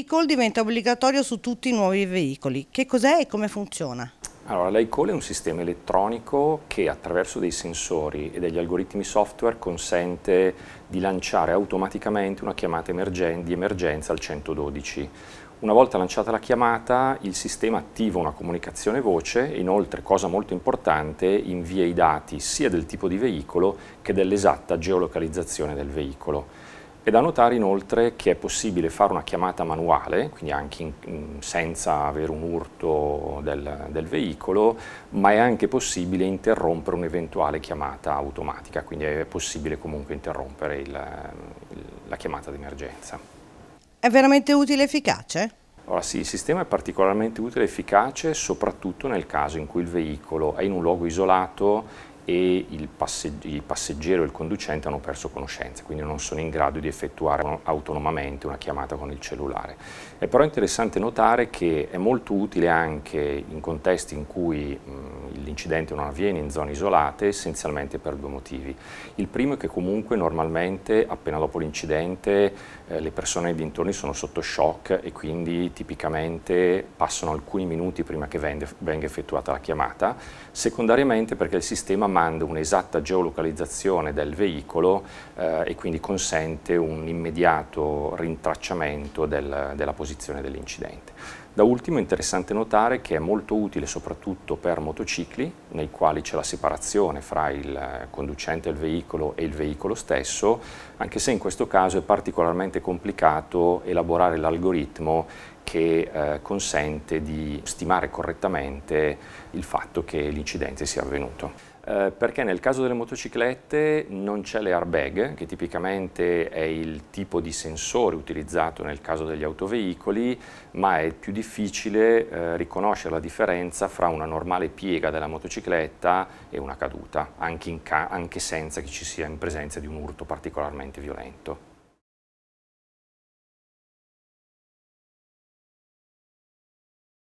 e call diventa obbligatorio su tutti i nuovi veicoli. Che cos'è e come funziona? Allora, l'e-call è un sistema elettronico che attraverso dei sensori e degli algoritmi software consente di lanciare automaticamente una chiamata emergen di emergenza al 112. Una volta lanciata la chiamata, il sistema attiva una comunicazione voce e inoltre, cosa molto importante, invia i dati sia del tipo di veicolo che dell'esatta geolocalizzazione del veicolo. È da notare inoltre che è possibile fare una chiamata manuale, quindi anche in, senza avere un urto del, del, veicolo, ma è anche possibile interrompere un'eventuale chiamata automatica, quindi è possibile comunque interrompere il, il, la chiamata d'emergenza. È veramente utile e efficace? Allora sì, il sistema è particolarmente utile e efficace soprattutto nel caso in cui il veicolo è in un luogo isolato e il, passegg il passeggero e il conducente hanno perso conoscenza, quindi non sono in grado di effettuare autonomamente una chiamata con il cellulare. È però interessante notare che è molto utile anche in contesti in cui mh, l'incidente non avviene in zone isolate essenzialmente per due motivi. Il primo è che comunque normalmente appena dopo l'incidente eh, le persone nei dintorni sono sotto shock e quindi tipicamente passano alcuni minuti prima che venga effettuata la chiamata. Secondariamente perché il sistema manda un'esatta geolocalizzazione del veicolo eh, e quindi consente un immediato rintracciamento del, della posizione dell'incidente. Da ultimo è interessante notare che è molto utile soprattutto per motocicli cicli nei quali c'è la separazione fra il conducente del veicolo e il veicolo stesso, anche se in questo caso è particolarmente complicato elaborare l'algoritmo che eh, consente di stimare correttamente il fatto che l'incidente sia avvenuto. Eh, perché nel caso delle motociclette non c'è l'airbag, che tipicamente è il tipo di sensore utilizzato nel caso degli autoveicoli, ma è più difficile eh, riconoscere la differenza fra una normale piega della motocicletta e una caduta, anche, anche senza che ci sia in presenza di un urto particolarmente violento.